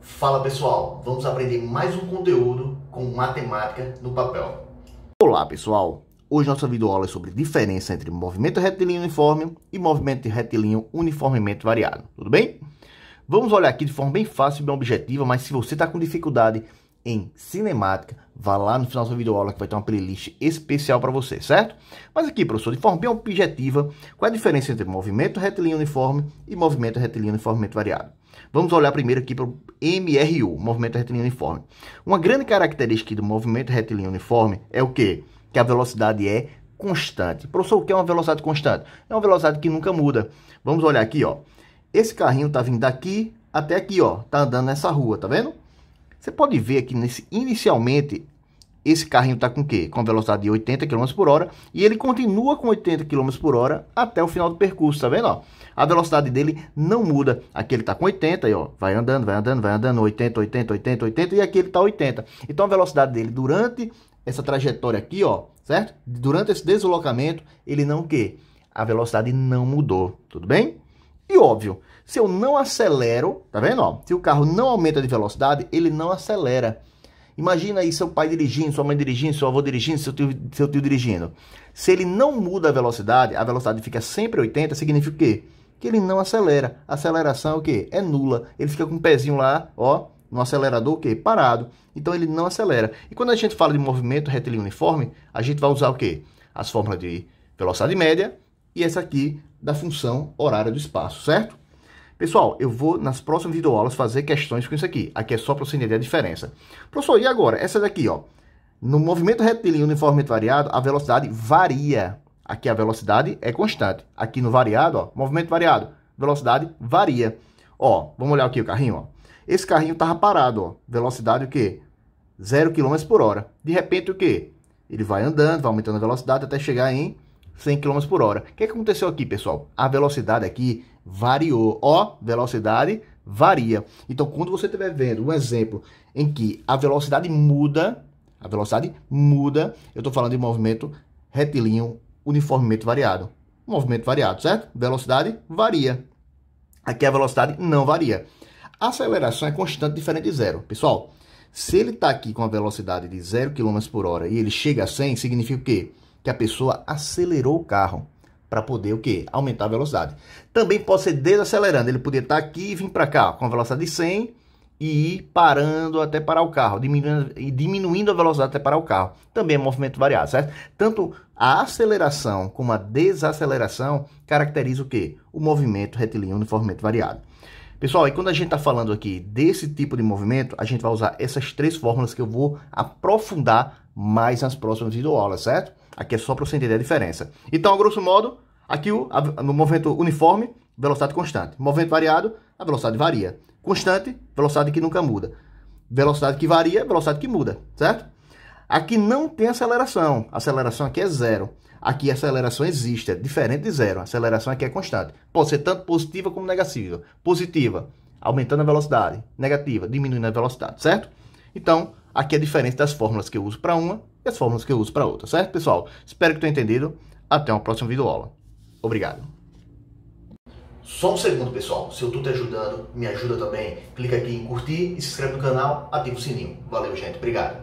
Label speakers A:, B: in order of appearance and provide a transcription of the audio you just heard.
A: Fala pessoal, vamos aprender mais um conteúdo com matemática no papel. Olá pessoal, hoje nossa videoaula é sobre diferença entre movimento retilíneo uniforme e movimento retilíneo uniformemente variado, tudo bem? Vamos olhar aqui de forma bem fácil e bem objetiva, mas se você está com dificuldade em cinemática, vá lá no final da sua videoaula que vai ter uma playlist especial para você, certo? Mas aqui, professor, de forma bem objetiva, qual é a diferença entre movimento retilíneo uniforme e movimento retilíneo uniformemente variado? Vamos olhar primeiro aqui para o MRU, movimento retilíneo uniforme. Uma grande característica do movimento retilíneo uniforme é o quê? Que a velocidade é constante. Professor, o que é uma velocidade constante? É uma velocidade que nunca muda. Vamos olhar aqui, ó. Esse carrinho está vindo daqui até aqui, ó. Está andando nessa rua, tá vendo? Você pode ver que nesse, inicialmente esse carrinho está com quê? Com velocidade de 80 km por hora e ele continua com 80 km por hora até o final do percurso, tá vendo? Ó, a velocidade dele não muda. Aqui ele está com 80 ó, vai andando, vai andando, vai andando, 80, 80, 80, 80 e aqui ele está 80. Então a velocidade dele durante essa trajetória aqui, ó, certo? Durante esse deslocamento, ele não o quê? A velocidade não mudou, tudo bem? E óbvio, se eu não acelero, tá vendo? Ó, se o carro não aumenta de velocidade, ele não acelera. Imagina aí seu pai dirigindo, sua mãe dirigindo, seu avô dirigindo, seu tio, seu tio dirigindo. Se ele não muda a velocidade, a velocidade fica sempre 80, significa o quê? Que ele não acelera. A aceleração é o quê? É nula. Ele fica com o pezinho lá, ó, no acelerador o quê? Parado. Então ele não acelera. E quando a gente fala de movimento retilíneo uniforme, a gente vai usar o quê? As fórmulas de velocidade média e essa aqui da função horária do espaço, certo? Pessoal, eu vou nas próximas videoaulas fazer questões com isso aqui. Aqui é só para você entender a diferença. Professor, e agora? Essa daqui, ó. No movimento retilíneo uniformemente variado, a velocidade varia. Aqui a velocidade é constante. Aqui no variado, ó, movimento variado, velocidade varia. Ó, vamos olhar aqui o carrinho, ó. Esse carrinho tava parado, ó. Velocidade o quê? 0 km por hora. De repente o quê? Ele vai andando, vai aumentando a velocidade até chegar em 100 km por hora. O é que aconteceu aqui, pessoal? A velocidade aqui variou. Ó, velocidade varia. Então, quando você estiver vendo um exemplo em que a velocidade muda, a velocidade muda, eu estou falando de movimento retilíneo uniformemente variado. Movimento variado, certo? Velocidade varia. Aqui a velocidade não varia. A aceleração é constante, diferente de zero. Pessoal, se ele está aqui com a velocidade de 0 km por hora e ele chega a 100, significa o quê? que a pessoa acelerou o carro para poder o que? Aumentar a velocidade. Também pode ser desacelerando, ele poderia estar tá aqui e vir para cá com a velocidade de 100 e ir parando até parar o carro, diminuindo, e diminuindo a velocidade até parar o carro. Também é movimento variado, certo? Tanto a aceleração como a desaceleração caracteriza o que? O movimento retilíneo uniformemente variado. Pessoal, e quando a gente está falando aqui desse tipo de movimento, a gente vai usar essas três fórmulas que eu vou aprofundar mais nas próximas videoaulas, certo? Aqui é só para você entender a diferença. Então, a grosso modo, aqui o, a, no movimento uniforme, velocidade constante. Movimento variado, a velocidade varia. Constante, velocidade que nunca muda. Velocidade que varia, velocidade que muda, certo? Aqui não tem aceleração. A aceleração aqui é zero. Aqui a aceleração existe, é diferente de zero. A aceleração aqui é constante. Pode ser tanto positiva como negativa. Positiva, aumentando a velocidade. Negativa, diminuindo a velocidade, certo? Então, aqui é diferente das fórmulas que eu uso para uma e as fórmulas que eu uso para outra, certo, pessoal? Espero que tenha entendido. Até uma próxima videoaula. Obrigado. Só um segundo, pessoal. Se eu estou te tá ajudando, me ajuda também. Clica aqui em curtir e se inscreve no canal, ativa o sininho. Valeu, gente. Obrigado.